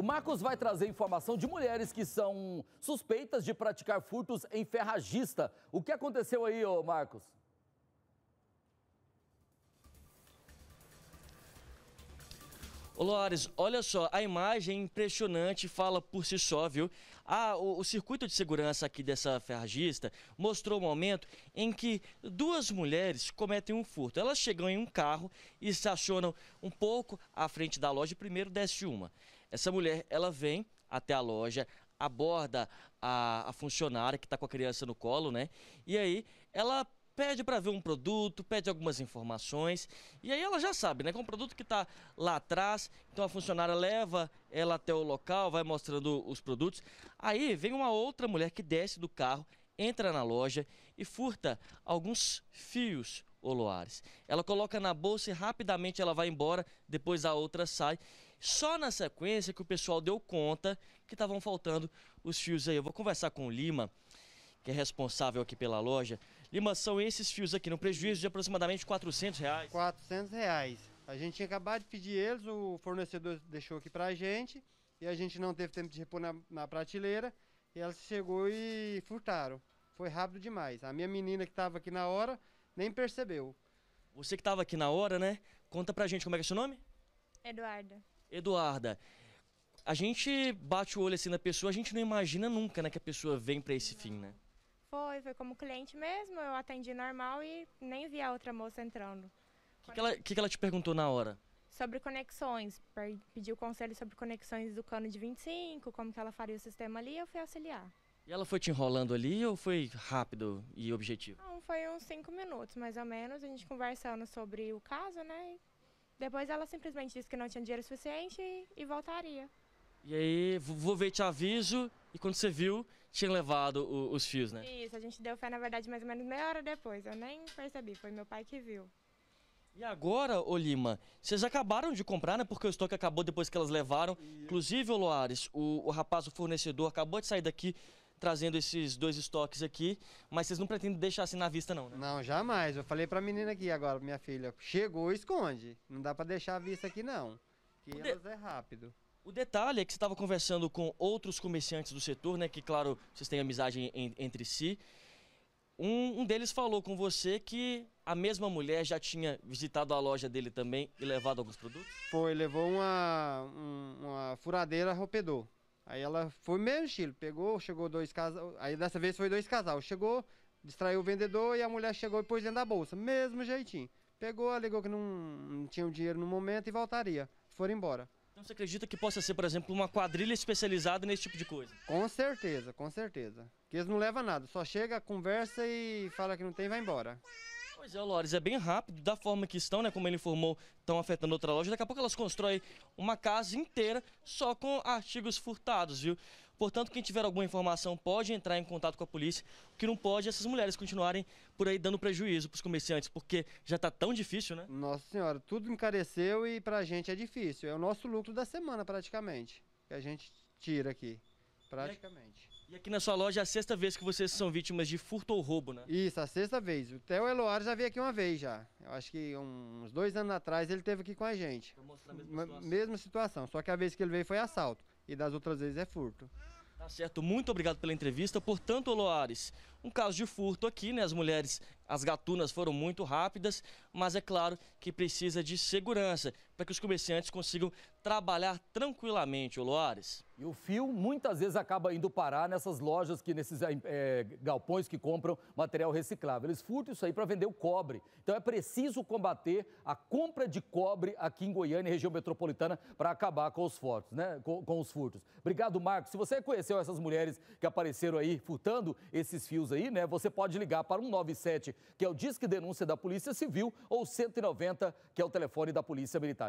O Marcos vai trazer informação de mulheres que são suspeitas de praticar furtos em ferragista. O que aconteceu aí, ô Marcos? Ô Lores, olha só, a imagem é impressionante fala por si só, viu? Ah, o, o, circuito de segurança aqui dessa ferragista mostrou um momento em que duas mulheres cometem um furto. Elas chegam em um carro e estacionam um pouco à frente da loja e primeiro desce uma. Essa mulher, ela vem até a loja, aborda a, a funcionária que está com a criança no colo, né? E aí ela pede para ver um produto, pede algumas informações. E aí ela já sabe, né? com o é um produto que está lá atrás. Então a funcionária leva ela até o local, vai mostrando os produtos. Aí vem uma outra mulher que desce do carro, entra na loja e furta alguns fios oloares. Ela coloca na bolsa e rapidamente ela vai embora, depois a outra sai. Só na sequência que o pessoal deu conta que estavam faltando os fios aí. Eu vou conversar com o Lima, que é responsável aqui pela loja. Lima, são esses fios aqui, no prejuízo de aproximadamente 400 reais? 400 reais. A gente tinha acabado de pedir eles, o fornecedor deixou aqui pra gente, e a gente não teve tempo de repor na, na prateleira, e ela chegou e furtaram. Foi rápido demais. A minha menina que estava aqui na hora nem percebeu. Você que estava aqui na hora, né? Conta pra gente como é que é seu nome? Eduarda. Eduarda, a gente bate o olho assim na pessoa, a gente não imagina nunca, né, que a pessoa vem para esse não. fim, né? Foi, foi como cliente mesmo, eu atendi normal e nem vi a outra moça entrando. O que, que, ela, que, que ela te perguntou na hora? Sobre conexões, pediu conselho sobre conexões do cano de 25, como que ela faria o sistema ali, eu fui auxiliar. E ela foi te enrolando ali ou foi rápido e objetivo? Não, foi uns 5 minutos, mais ou menos, a gente conversando sobre o caso, né, e depois ela simplesmente disse que não tinha dinheiro suficiente e, e voltaria. E aí, vou ver, te aviso. E quando você viu, tinha levado o, os fios, né? Isso, a gente deu fé, na verdade, mais ou menos meia hora depois. Eu nem percebi, foi meu pai que viu. E agora, ô Lima, vocês acabaram de comprar, né? Porque o estoque acabou depois que elas levaram. Inclusive, ô Loares, o, o rapaz, o fornecedor, acabou de sair daqui trazendo esses dois estoques aqui, mas vocês não pretendem deixar assim na vista não, né? Não, jamais. Eu falei para a menina aqui agora, minha filha, chegou, esconde. Não dá para deixar à vista aqui não, que de... elas é rápido. O detalhe é que você estava conversando com outros comerciantes do setor, né? Que, claro, vocês têm amizade em, entre si. Um, um, deles falou com você que a mesma mulher já tinha visitado a loja dele também e levado alguns produtos? Foi, levou uma, uma furadeira roupedor. Aí ela foi mesmo estilo, pegou, chegou dois casal, aí dessa vez foi dois casal, chegou, distraiu o vendedor e a mulher chegou e pôs dentro da bolsa, mesmo jeitinho. Pegou, alegou que não, não tinha o dinheiro no momento e voltaria, foram embora. Então você acredita que possa ser, por exemplo, uma quadrilha especializada nesse tipo de coisa? Com certeza, com certeza. Que eles não levam nada, só chega, conversa e fala que não tem e vai embora. Pois é, Lores, é bem rápido, da forma que estão, né? Como ele informou, estão afetando outra loja. Daqui a pouco elas constroem uma casa inteira só com artigos furtados, viu? Portanto, quem tiver alguma informação pode entrar em contato com a polícia. O que não pode é essas mulheres continuarem por aí dando prejuízo para os comerciantes, porque já está tão difícil, né? Nossa Senhora, tudo encareceu e para a gente é difícil. É o nosso lucro da semana praticamente, que a gente tira aqui. Praticamente. E aqui na sua loja é a sexta vez que vocês são vítimas de furto ou roubo, né? Isso, a sexta vez. O Theo Eloar já veio aqui uma vez já. Eu acho que uns dois anos atrás ele teve aqui com a gente. Pra mostrar a mesma situação. mesma situação, só que a vez que ele veio foi assalto. E das outras vezes é furto. Tá certo, muito obrigado pela entrevista. Portanto, Loares, um caso de furto aqui, né? As mulheres, as gatunas foram muito rápidas, mas é claro que precisa de segurança para que os comerciantes consigam trabalhar tranquilamente, Loares. E o fio muitas vezes acaba indo parar nessas lojas, que nesses é, galpões que compram material reciclável. Eles furtam isso aí para vender o cobre. Então é preciso combater a compra de cobre aqui em Goiânia, região metropolitana, para acabar com os, furtos, né? Com, com os furtos. Obrigado, Marcos. Se você conheceu essas mulheres que apareceram aí furtando esses fios aí, né? Você pode ligar para 197, que é o Disque Denúncia da Polícia Civil, ou 190, que é o telefone da Polícia Militar.